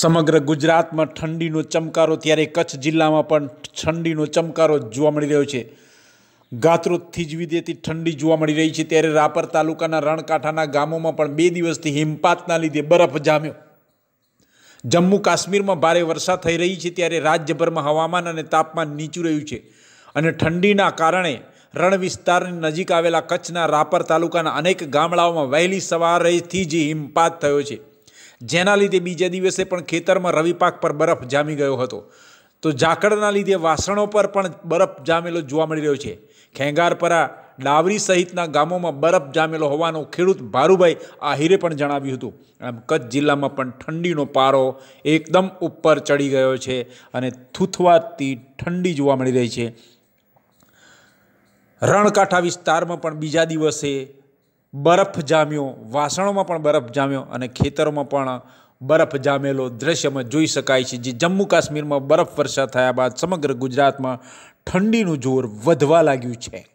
સમગ્ર ગુજરાતમાં ઠંડીનો ચમકારો ત્યારે કચ્છ જિલ્લામાં પણ ઠંડીનો ચમકારો જોવા મળી રહ્યો છે ગાત્રોથી જ વિદેથી ઠંડી જોવા મળી રહી છે ત્યારે રાપર તાલુકાના રણકાંઠાના ગામોમાં પણ બે દિવસથી હિમપાતના લીધે બરફ જામ્યો જમ્મુ કાશ્મીરમાં ભારે વરસાદ થઈ રહી છે ત્યારે રાજ્યભરમાં હવામાન અને તાપમાન નીચું રહ્યું છે અને ઠંડીના કારણે રણ વિસ્તારની નજીક આવેલા કચ્છના રાપર તાલુકાના અનેક ગામડાઓમાં વહેલી સવારેથી જ હિમપાત થયો છે જેના લીધે બીજા દિવસે પણ ખેતરમાં રવિપાક પર બરફ જામી ગયો હતો તો ઝાકળના લીધે વાસણો પર પણ બરફ જામેલો જોવા મળી રહ્યો છે ખેંગારપરા ડાવરી સહિતના ગામોમાં બરફ જામેલો હોવાનો ખેડૂત ભારુભાઈ આહિરે પણ જણાવ્યું હતું આમ કચ્છ જિલ્લામાં પણ ઠંડીનો પારો એકદમ ઉપર ચડી ગયો છે અને થૂથવાતી ઠંડી જોવા મળી રહી છે રણકાંઠા વિસ્તારમાં પણ બીજા દિવસે બરફ જામ્યો વાસણોમાં પણ બરફ જામ્યો અને ખેતરોમાં પણ બરફ જામેલો દૃશ્યમાં જોઈ શકાય છે જે જમ્મુ કાશ્મીરમાં બરફ વર્ષા થયા બાદ સમગ્ર ગુજરાતમાં ઠંડીનું જોર વધવા લાગ્યું છે